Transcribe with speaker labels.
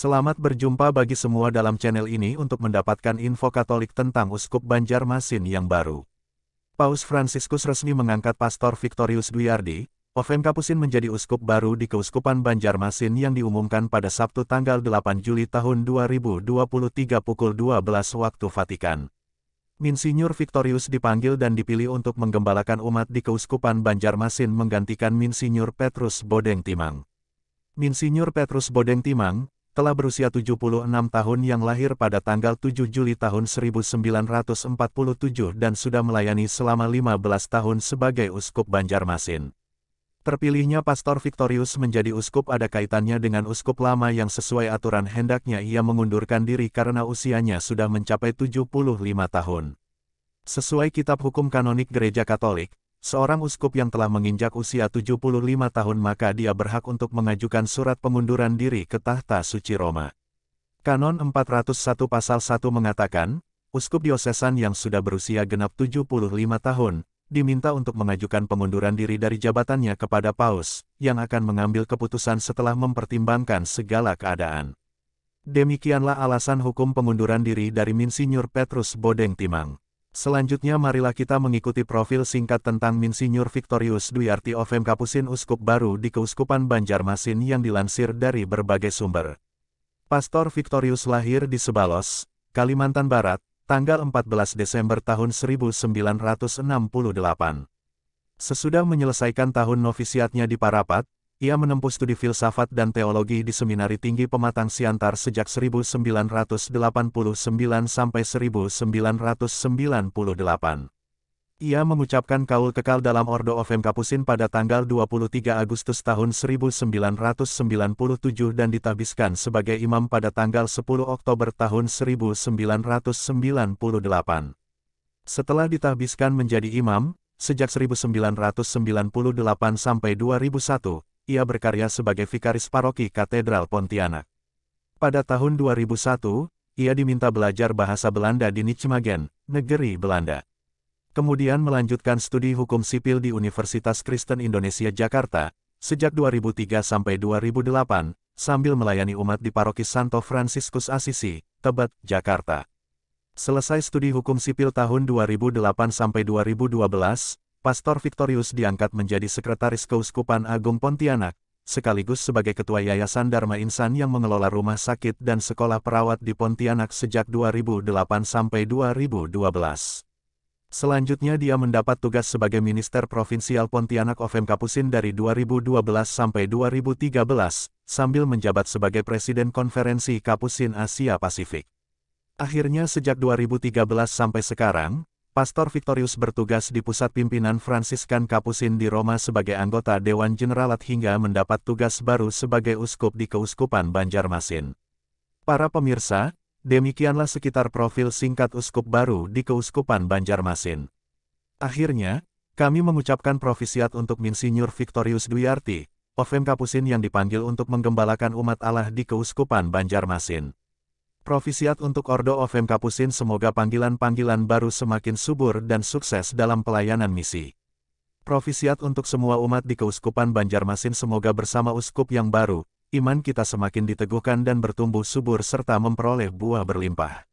Speaker 1: Selamat berjumpa bagi semua dalam channel ini untuk mendapatkan info Katolik tentang Uskup Banjarmasin yang baru. Paus Fransiskus resmi mengangkat Pastor Victorius Duyardi, Oven Kapusin menjadi uskup baru di Keuskupan Banjarmasin yang diumumkan pada Sabtu tanggal 8 Juli tahun 2023 pukul 12 waktu Vatikan. Minsinyur Victorius dipanggil dan dipilih untuk menggembalakan umat di Keuskupan Banjarmasin menggantikan Minsinyur Petrus Bodeng Timang. Minsinyur Petrus Bodeng Timang, telah berusia 76 tahun yang lahir pada tanggal 7 Juli tahun 1947 dan sudah melayani selama 15 tahun sebagai Uskup Banjarmasin. Terpilihnya Pastor Victorius menjadi uskup ada kaitannya dengan uskup lama yang sesuai aturan hendaknya ia mengundurkan diri karena usianya sudah mencapai 75 tahun. Sesuai Kitab Hukum Kanonik Gereja Katolik, Seorang uskup yang telah menginjak usia 75 tahun maka dia berhak untuk mengajukan surat pengunduran diri ke tahta suci Roma. Kanon 401 pasal 1 mengatakan, uskup diosesan yang sudah berusia genap 75 tahun, diminta untuk mengajukan pengunduran diri dari jabatannya kepada Paus, yang akan mengambil keputusan setelah mempertimbangkan segala keadaan. Demikianlah alasan hukum pengunduran diri dari Minsinyur Petrus Bodeng Timang. Selanjutnya marilah kita mengikuti profil singkat tentang Minsinyur Victorius Duyarti Ovem Kapusin Uskup Baru di Keuskupan Banjarmasin yang dilansir dari berbagai sumber. Pastor Victorius lahir di Sebalos, Kalimantan Barat, tanggal 14 Desember tahun 1968. Sesudah menyelesaikan tahun novisiatnya di Parapat, ia menempuh studi filsafat dan teologi di Seminari Tinggi Pematang Siantar sejak 1989 sampai 1998. Ia mengucapkan kaul kekal dalam Ordo M. Kapusin pada tanggal 23 Agustus tahun 1997 dan ditabiskan sebagai imam pada tanggal 10 Oktober tahun 1998. Setelah ditabiskan menjadi imam, sejak 1998 sampai 2001, ia berkarya sebagai vikaris paroki Katedral Pontianak. Pada tahun 2001, ia diminta belajar bahasa Belanda di Nijmegen, negeri Belanda. Kemudian melanjutkan studi hukum sipil di Universitas Kristen Indonesia Jakarta, sejak 2003 sampai 2008, sambil melayani umat di Paroki Santo Fransiskus Asisi, Tebet, Jakarta. Selesai studi hukum sipil tahun 2008 sampai 2012, Pastor Victorius diangkat menjadi Sekretaris Keuskupan Agung Pontianak, sekaligus sebagai Ketua Yayasan Dharma Insan yang mengelola rumah sakit dan sekolah perawat di Pontianak sejak 2008 sampai 2012. Selanjutnya dia mendapat tugas sebagai Minister Provinsial Pontianak Ovem Kapusin dari 2012 sampai 2013, sambil menjabat sebagai Presiden Konferensi Kapusin Asia Pasifik. Akhirnya sejak 2013 sampai sekarang, Pastor Victorius bertugas di pusat pimpinan Fransiskan Kapusin di Roma sebagai anggota Dewan Generalat hingga mendapat tugas baru sebagai uskup di Keuskupan Banjarmasin. Para pemirsa, demikianlah sekitar profil singkat uskup baru di Keuskupan Banjarmasin. Akhirnya, kami mengucapkan profisiat untuk Minsinyur Victorius Duyarti, Ofem Kapusin yang dipanggil untuk menggembalakan umat Allah di Keuskupan Banjarmasin. Provisiat untuk Ordo of M semoga panggilan-panggilan baru semakin subur dan sukses dalam pelayanan misi. Provisiat untuk semua umat di Keuskupan Banjarmasin semoga bersama uskup yang baru, iman kita semakin diteguhkan dan bertumbuh subur serta memperoleh buah berlimpah.